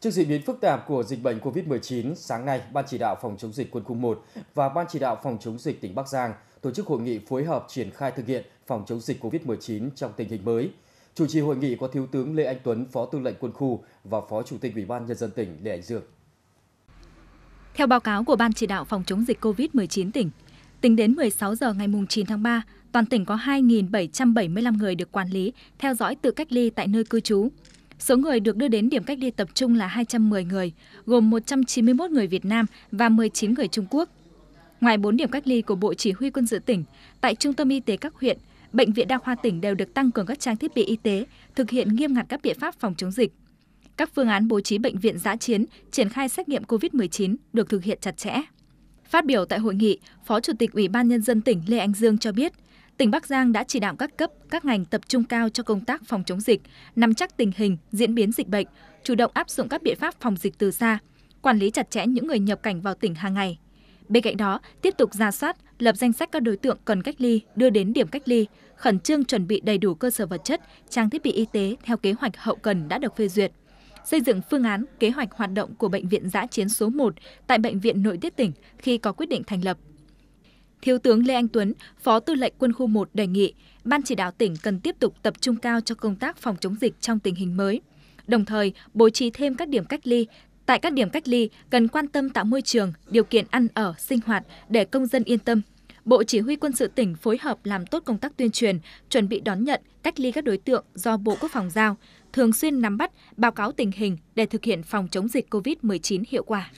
Trước diễn biến phức tạp của dịch bệnh COVID-19, sáng nay, Ban chỉ đạo phòng chống dịch quân khu 1 và Ban chỉ đạo phòng chống dịch tỉnh Bắc Giang tổ chức hội nghị phối hợp triển khai thực hiện phòng chống dịch COVID-19 trong tình hình mới. Chủ trì hội nghị có Thiếu tướng Lê Anh Tuấn, Phó Tư lệnh Quân khu và Phó Chủ tịch Ủy ban nhân dân tỉnh Lê Anh Dương. Theo báo cáo của Ban chỉ đạo phòng chống dịch COVID-19 tỉnh, tính đến 16 giờ ngày 9 tháng 3, toàn tỉnh có 2.775 người được quản lý, theo dõi tự cách ly tại nơi cư trú, Số người được đưa đến điểm cách ly tập trung là 210 người, gồm 191 người Việt Nam và 19 người Trung Quốc. Ngoài 4 điểm cách ly của Bộ Chỉ huy Quân sự tỉnh, tại Trung tâm Y tế các huyện, Bệnh viện Đa khoa tỉnh đều được tăng cường các trang thiết bị y tế, thực hiện nghiêm ngặt các biện pháp phòng chống dịch. Các phương án bố trí bệnh viện giã chiến, triển khai xét nghiệm COVID-19 được thực hiện chặt chẽ. Phát biểu tại hội nghị, Phó Chủ tịch Ủy ban Nhân dân tỉnh Lê Anh Dương cho biết, tỉnh Bắc Giang đã chỉ đạo các cấp, các ngành tập trung cao cho công tác phòng chống dịch, nắm chắc tình hình, diễn biến dịch bệnh, chủ động áp dụng các biện pháp phòng dịch từ xa, quản lý chặt chẽ những người nhập cảnh vào tỉnh hàng ngày. Bên cạnh đó, tiếp tục ra soát, lập danh sách các đối tượng cần cách ly đưa đến điểm cách ly, khẩn trương chuẩn bị đầy đủ cơ sở vật chất, trang thiết bị y tế theo kế hoạch hậu cần đã được phê duyệt xây dựng phương án, kế hoạch hoạt động của bệnh viện giã chiến số 1 tại bệnh viện nội tiết tỉnh khi có quyết định thành lập. Thiếu tướng Lê Anh Tuấn, Phó Tư lệnh Quân khu 1 đề nghị Ban chỉ đạo tỉnh cần tiếp tục tập trung cao cho công tác phòng chống dịch trong tình hình mới. Đồng thời, bố trí thêm các điểm cách ly, Tại các điểm cách ly, cần quan tâm tạo môi trường, điều kiện ăn ở, sinh hoạt để công dân yên tâm. Bộ Chỉ huy quân sự tỉnh phối hợp làm tốt công tác tuyên truyền, chuẩn bị đón nhận, cách ly các đối tượng do Bộ Quốc phòng giao, thường xuyên nắm bắt, báo cáo tình hình để thực hiện phòng chống dịch COVID-19 hiệu quả.